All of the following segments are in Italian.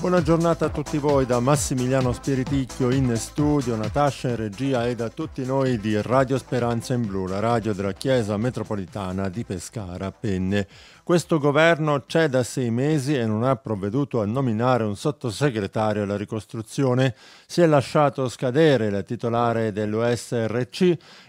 Buona giornata a tutti voi da Massimiliano Spiriticchio in studio, Natascia in regia e da tutti noi di Radio Speranza in Blu, la radio della Chiesa Metropolitana di Pescara Penne. Questo governo c'è da sei mesi e non ha provveduto a nominare un sottosegretario alla ricostruzione, si è lasciato scadere la titolare dell'OSRC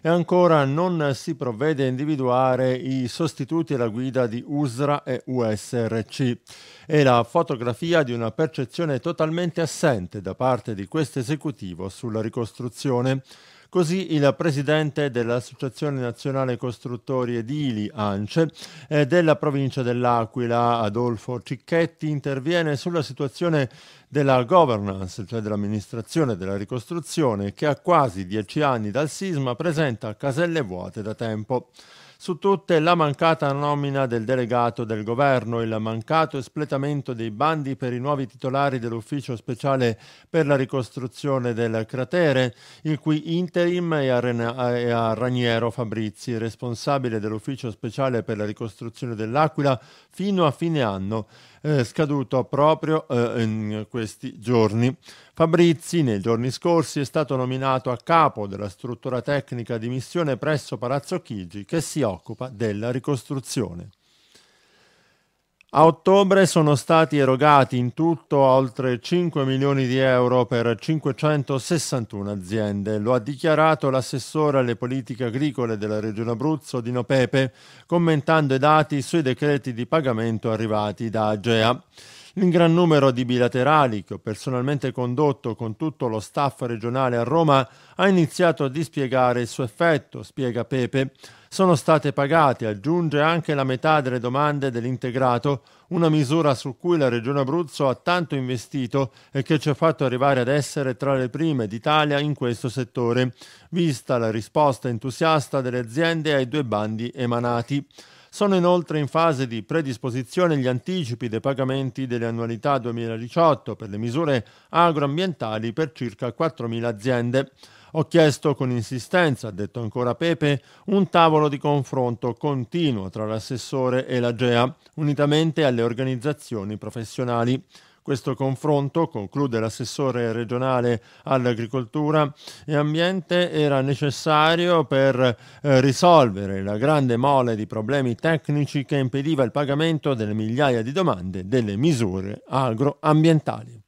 e ancora non si provvede a individuare i sostituti alla guida di USRA e USRC. E la fotografia di una percezione un'accezione totalmente assente da parte di questo esecutivo sulla ricostruzione. Così il presidente dell'Associazione Nazionale Costruttori Edili ANCE eh, della provincia dell'Aquila, Adolfo Cicchetti, interviene sulla situazione della governance, cioè dell'amministrazione della ricostruzione, che a quasi dieci anni dal sisma presenta caselle vuote da tempo. Su tutte la mancata nomina del delegato del governo, il mancato espletamento dei bandi per i nuovi titolari dell'ufficio speciale per la ricostruzione del cratere, il cui interim è a, Rena- è a Raniero Fabrizi, responsabile dell'ufficio speciale per la ricostruzione dell'Aquila, fino a fine anno, eh, scaduto proprio eh, in questi giorni. Fabrizi nei giorni scorsi è stato nominato a capo della struttura tecnica di missione presso Palazzo Chigi che si occupa della ricostruzione. A ottobre sono stati erogati in tutto oltre 5 milioni di euro per 561 aziende, lo ha dichiarato l'assessore alle politiche agricole della Regione Abruzzo Dino Pepe, commentando i dati sui decreti di pagamento arrivati da Agea in gran numero di bilaterali che ho personalmente condotto con tutto lo staff regionale a Roma ha iniziato a dispiegare il suo effetto, spiega Pepe. Sono state pagate, aggiunge anche la metà delle domande dell'integrato, una misura su cui la Regione Abruzzo ha tanto investito e che ci ha fatto arrivare ad essere tra le prime d'Italia in questo settore, vista la risposta entusiasta delle aziende ai due bandi emanati. Sono inoltre in fase di predisposizione gli anticipi dei pagamenti delle annualità 2018 per le misure agroambientali per circa 4.000 aziende. Ho chiesto con insistenza, ha detto ancora Pepe, un tavolo di confronto continuo tra l'assessore e la GEA, unitamente alle organizzazioni professionali. Questo confronto, conclude l'assessore regionale all'agricoltura e ambiente, era necessario per eh, risolvere la grande mole di problemi tecnici che impediva il pagamento delle migliaia di domande delle misure agroambientali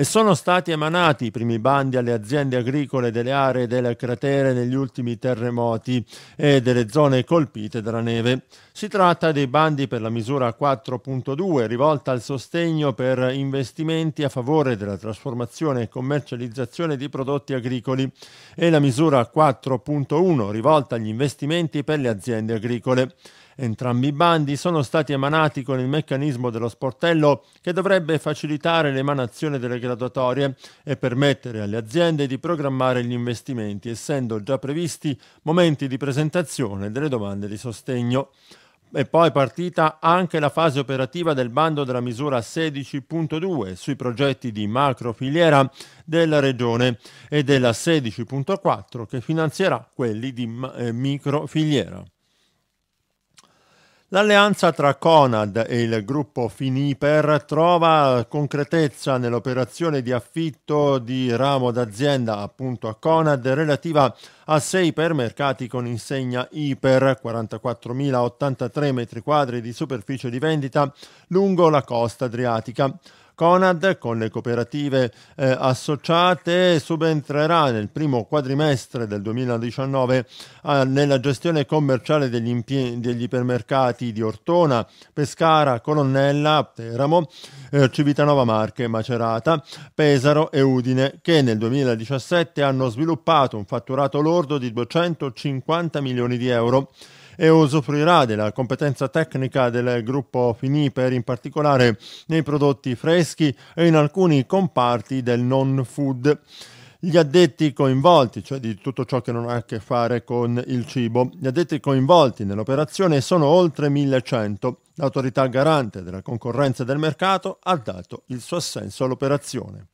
e sono stati emanati i primi bandi alle aziende agricole delle aree del cratere negli ultimi terremoti e delle zone colpite dalla neve. Si tratta dei bandi per la misura 4.2 rivolta al sostegno per investimenti a favore della trasformazione e commercializzazione di prodotti agricoli e la misura 4.1 rivolta agli investimenti per le aziende agricole. Entrambi i bandi sono stati emanati con il meccanismo dello sportello che dovrebbe facilitare l'emanazione delle graduatorie e permettere alle aziende di programmare gli investimenti, essendo già previsti momenti di presentazione delle domande di sostegno. E poi partita anche la fase operativa del bando della misura 16.2 sui progetti di macrofiliera della Regione e della 16.4 che finanzierà quelli di eh, microfiliera. L'alleanza tra Conad e il gruppo Finiper trova concretezza nell'operazione di affitto di ramo d'azienda appunto a Conad relativa a sei ipermercati con insegna Iper 44.083 m2 di superficie di vendita lungo la costa adriatica. Conad con le cooperative eh, associate subentrerà nel primo quadrimestre del 2019 eh, nella gestione commerciale degli, impie- degli, ipermercati di Ortona, Pescara, Colonnella, Teramo, eh, Civitanova Marche, Macerata, Pesaro e Udine che nel 2017 hanno sviluppato un fatturato lordo di 250 milioni di euro e usufruirà della competenza tecnica del gruppo Finiper, in particolare nei prodotti freschi e in alcuni comparti del non food gli addetti coinvolti, cioè di tutto ciò che non ha a che fare con il cibo. Gli addetti coinvolti nell'operazione sono oltre 1100. L'autorità garante della concorrenza e del mercato ha dato il suo assenso all'operazione.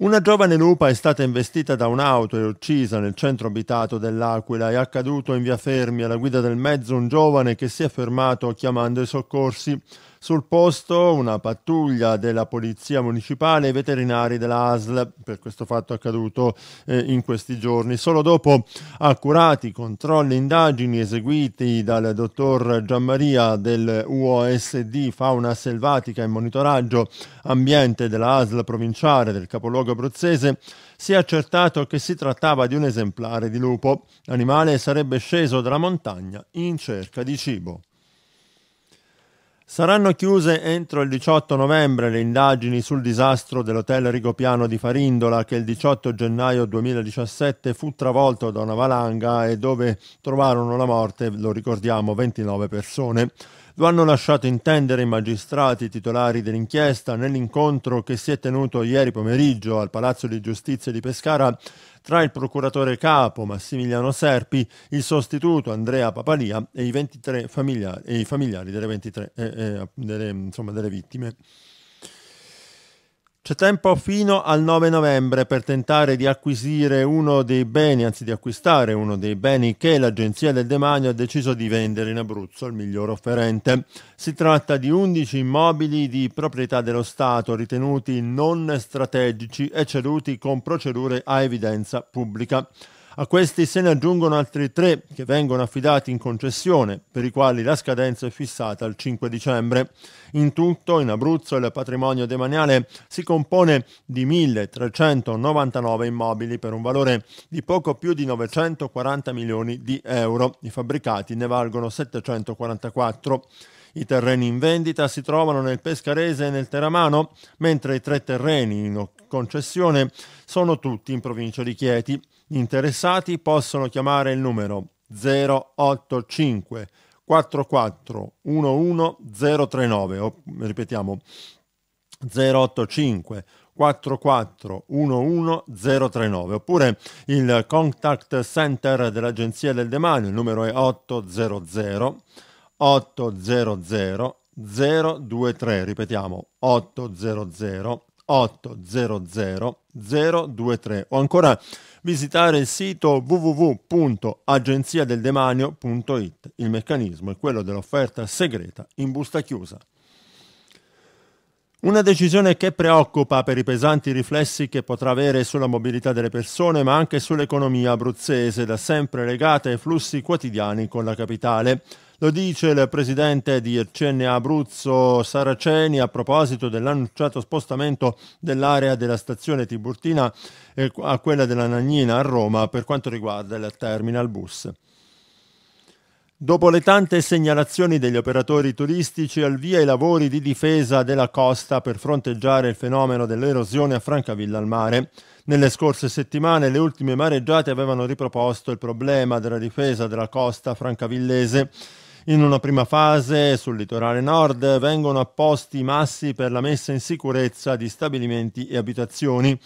Una giovane lupa è stata investita da un'auto e uccisa nel centro abitato dell'Aquila. È accaduto in via Fermi alla guida del mezzo un giovane che si è fermato chiamando i soccorsi. Sul posto una pattuglia della polizia municipale e veterinari della ASL per questo fatto accaduto eh, in questi giorni. Solo dopo accurati controlli e indagini eseguiti dal dottor Gianmaria del UOSD Fauna Selvatica e Monitoraggio Ambiente della ASL provinciale del capoluogo abruzzese, si è accertato che si trattava di un esemplare di lupo. L'animale sarebbe sceso dalla montagna in cerca di cibo. Saranno chiuse entro il 18 novembre le indagini sul disastro dell'hotel Rigopiano di Farindola che il 18 gennaio 2017 fu travolto da una valanga e dove trovarono la morte, lo ricordiamo, 29 persone. Lo hanno lasciato intendere i magistrati titolari dell'inchiesta nell'incontro che si è tenuto ieri pomeriggio al Palazzo di Giustizia di Pescara tra il procuratore capo Massimiliano Serpi, il sostituto Andrea Papalia e i, familiari, e i familiari delle, 23, eh, eh, delle, insomma, delle vittime. C'è tempo fino al 9 novembre per tentare di acquisire uno dei beni, anzi di acquistare uno dei beni che l'Agenzia del Demanio ha deciso di vendere in Abruzzo al miglior offerente. Si tratta di 11 immobili di proprietà dello Stato ritenuti non strategici e ceduti con procedure a evidenza pubblica. A questi se ne aggiungono altri tre che vengono affidati in concessione, per i quali la scadenza è fissata al 5 dicembre. In tutto in Abruzzo il patrimonio demaniale si compone di 1.399 immobili per un valore di poco più di 940 milioni di euro. I fabbricati ne valgono 744. I terreni in vendita si trovano nel Pescarese e nel Teramano, mentre i tre terreni in concessione sono tutti in provincia di Chieti. Gli interessati possono chiamare il numero 085 44 11039, o, ripetiamo 085 4411039 oppure il contact center dell'Agenzia del Demanio, il numero è 800 800 023, ripetiamo 800 800 023 o ancora visitare il sito www.agenziadeldemanio.it. Il meccanismo è quello dell'offerta segreta in busta chiusa. Una decisione che preoccupa per i pesanti riflessi che potrà avere sulla mobilità delle persone, ma anche sull'economia abruzzese, da sempre legata ai flussi quotidiani con la capitale. Lo dice il presidente di CNA Abruzzo Saraceni a proposito dell'annunciato spostamento dell'area della stazione Tiburtina eh, a quella della Nagnina a Roma per quanto riguarda il terminal bus. Dopo le tante segnalazioni degli operatori turistici, al via i lavori di difesa della costa per fronteggiare il fenomeno dell'erosione a Francavilla al mare. Nelle scorse settimane le ultime mareggiate avevano riproposto il problema della difesa della costa francavillese in una prima fase, sul litorale nord, vengono apposti massi per la messa in sicurezza di stabilimenti e abitazioni.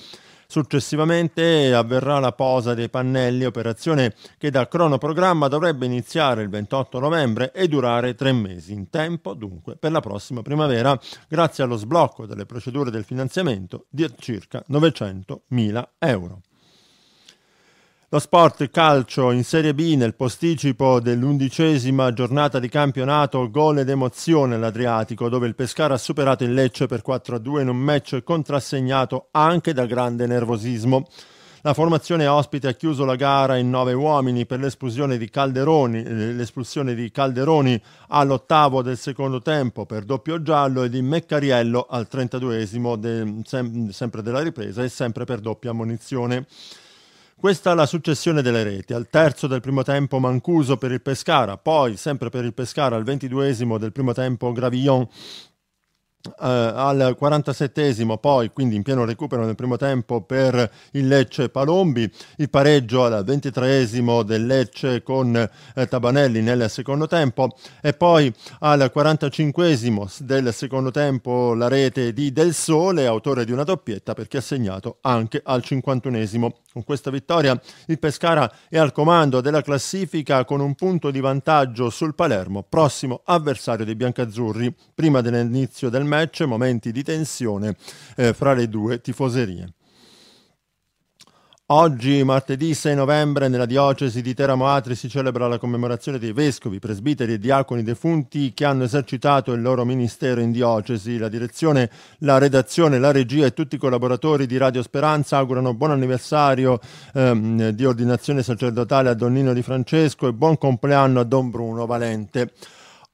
Successivamente avverrà la posa dei pannelli, operazione che da cronoprogramma dovrebbe iniziare il 28 novembre e durare tre mesi, in tempo dunque per la prossima primavera, grazie allo sblocco delle procedure del finanziamento di circa 900.000 euro. Lo sport calcio in Serie B nel posticipo dell'undicesima giornata di campionato, gol ed emozione all'Adriatico, dove il Pescara ha superato il Lecce per 4-2 in un match contrassegnato anche da grande nervosismo. La formazione ospite ha chiuso la gara in nove uomini per l'espulsione di Calderoni, eh, l'espulsione di Calderoni all'ottavo del secondo tempo per doppio giallo e di Meccariello al 32esimo de, sem, sempre della ripresa e sempre per doppia ammonizione. Questa è la successione delle reti. Al terzo del primo tempo Mancuso per il Pescara, poi sempre per il Pescara al ventiduesimo del primo tempo Gravillon Uh, al 47esimo poi quindi in pieno recupero nel primo tempo per il Lecce Palombi il pareggio al 23esimo del Lecce con eh, Tabanelli nel secondo tempo e poi al 45esimo del secondo tempo la rete di Del Sole autore di una doppietta perché ha segnato anche al 51esimo con questa vittoria il Pescara è al comando della classifica con un punto di vantaggio sul Palermo prossimo avversario dei biancazzurri prima dell'inizio del match, momenti di tensione eh, fra le due tifoserie. Oggi, martedì 6 novembre, nella diocesi di Teramo Atri si celebra la commemorazione dei vescovi, presbiteri e diaconi defunti che hanno esercitato il loro ministero in diocesi. La direzione, la redazione, la regia e tutti i collaboratori di Radio Speranza augurano buon anniversario ehm, di ordinazione sacerdotale a Donnino di Francesco e buon compleanno a Don Bruno Valente.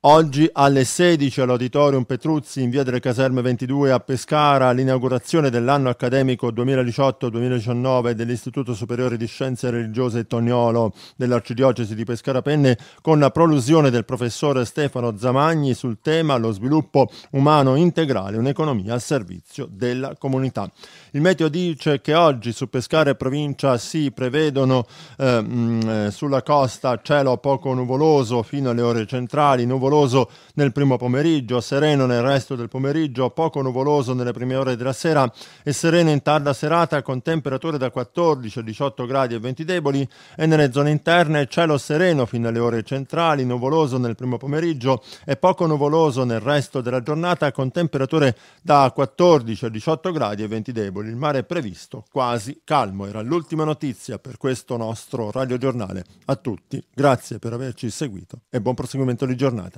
Oggi alle 16 all'Auditorium Petruzzi in via delle Caserme 22 a Pescara l'inaugurazione dell'anno accademico 2018-2019 dell'Istituto Superiore di Scienze Religiose Toniolo dell'Arcidiocesi di Pescara Penne con la prolusione del professore Stefano Zamagni sul tema lo sviluppo umano integrale, un'economia a servizio della comunità. Il meteo dice che oggi su Pescara e provincia si prevedono eh, mh, eh, sulla costa cielo poco nuvoloso fino alle ore centrali, nuvoloso nuvoloso nel primo pomeriggio, sereno nel resto del pomeriggio, poco nuvoloso nelle prime ore della sera e sereno in tarda serata con temperature da 14 a 18 gradi e venti deboli e nelle zone interne cielo sereno fino alle ore centrali, nuvoloso nel primo pomeriggio e poco nuvoloso nel resto della giornata con temperature da 14 a 18 gradi e venti deboli. Il mare è previsto quasi calmo. Era l'ultima notizia per questo nostro radiogiornale. A tutti, grazie per averci seguito e buon proseguimento di giornata